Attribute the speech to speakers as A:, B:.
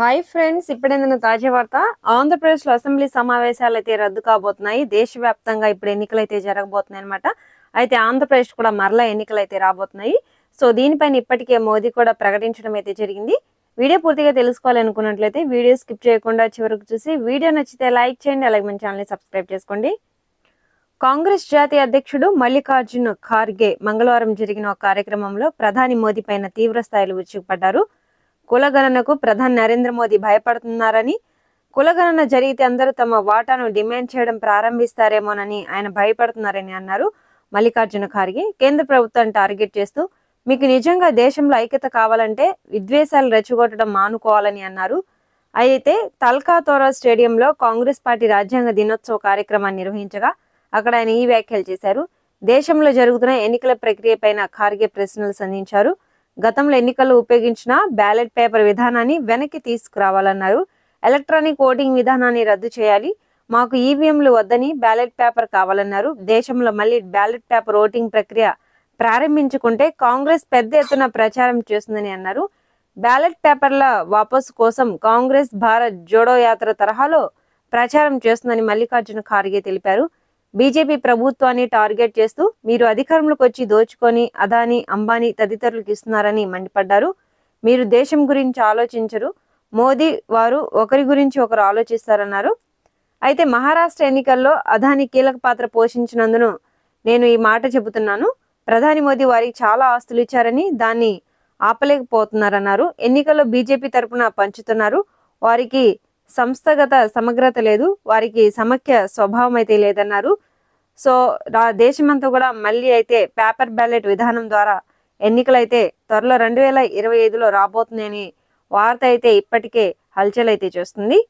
A: hi friends ఇప్పుడే తాజా వార్త ఆంధ్రప్రదేశ్లో అసెంబ్లీ సమావేశాలు అయితే రద్దు కాబోతున్నాయి దేశవ్యాప్తంగా ఇప్పుడు ఎన్నికలు అయితే జరగబోతున్నాయి అనమాట అయితే ఆంధ్రప్రదేశ్ కూడా మరలా ఎన్నికలు అయితే రాబోతున్నాయి సో దీనిపైన ఇప్పటికే మోదీ కూడా ప్రకటించడం అయితే జరిగింది వీడియో పూర్తిగా తెలుసుకోవాలనుకున్నట్లయితే వీడియో స్కిప్ చేయకుండా చివరకు చూసి వీడియో నచ్చితే లైక్ చేయండి అలాగే మన ఛానల్ని సబ్స్క్రైబ్ చేసుకోండి కాంగ్రెస్ జాతీయ అధ్యక్షుడు మల్లికార్జున్ ఖార్గే మంగళవారం జరిగిన ఒక కార్యక్రమంలో ప్రధాని మోదీ పైన తీవ్ర స్థాయిలో విరుచుకుపడ్డారు కులగణనకు ప్రధాని నరేంద్ర మోదీ భయపడుతున్నారని కులగణన జరిగితే అందరూ తమ వాటాను డిమాండ్ చేయడం ప్రారంభిస్తారేమోనని ఆయన భయపడుతున్నారని అన్నారు మల్లికార్జున ఖార్గే కేంద్ర ప్రభుత్వాన్ని టార్గెట్ చేస్తూ మీకు నిజంగా దేశంలో ఐక్యత కావాలంటే విద్వేషాలు రెచ్చగొట్టడం మానుకోవాలని అన్నారు అయితే తల్కాతోరా స్టేడియంలో కాంగ్రెస్ పార్టీ రాజ్యాంగ దినోత్సవ కార్యక్రమాన్ని నిర్వహించగా అక్కడ ఆయన ఈ వ్యాఖ్యలు చేశారు దేశంలో జరుగుతున్న ఎన్నికల ప్రక్రియపైన ఖార్గే ప్రశ్నలు సంధించారు గతంలో ఎన్నికల్లో ఉపయోగించిన బ్యాలెట్ పేపర్ విధానాన్ని వెనక్కి తీసుకురావాలన్నారు ఎలక్ట్రానిక్ ఓటింగ్ విధానాన్ని రద్దు చేయాలి మాకు ఈవీఎంలు వద్దని బ్యాలెట్ పేపర్ కావాలన్నారు దేశంలో మళ్ళీ బ్యాలెట్ పేపర్ ఓటింగ్ ప్రక్రియ ప్రారంభించుకుంటే కాంగ్రెస్ పెద్ద ఎత్తున ప్రచారం చేస్తుందని అన్నారు బ్యాలెట్ పేపర్ల వాపసు కోసం కాంగ్రెస్ భారత్ జోడో యాత్ర తరహాలో ప్రచారం చేస్తుందని మల్లికార్జున ఖార్గే తెలిపారు బీజేపీ ప్రభుత్వాన్ని టార్గెట్ చేస్తూ మీరు అధికారంలోకి వచ్చి దోచుకొని అదాని అంబానీ తదితరులకు ఇస్తున్నారని మండిపడ్డారు మీరు దేశం గురించి ఆలోచించరు మోదీ వారు ఒకరి గురించి ఒకరు ఆలోచిస్తారన్నారు అయితే మహారాష్ట్ర ఎన్నికల్లో అదాని కీలక పాత్ర పోషించినందును నేను ఈ మాట చెబుతున్నాను ప్రధాని మోదీ వారికి చాలా ఆస్తులు ఇచ్చారని దాన్ని ఆపలేకపోతున్నారన్నారు ఎన్నికల్లో బీజేపీ తరపున పంచుతున్నారు వారికి సంస్థగత సమగ్రత లేదు వారికి సమఖ్య స్వభావం అయితే లేదన్నారు సో దేశమంతా కూడా మళ్ళీ అయితే పేపర్ బ్యాలెట్ విధానం ద్వారా ఎన్నికలైతే త్వరలో రెండు వేల ఇరవై ఐదులో రాబోతుందని వార్త అయితే ఇప్పటికే హల్చల్ అయితే చేస్తుంది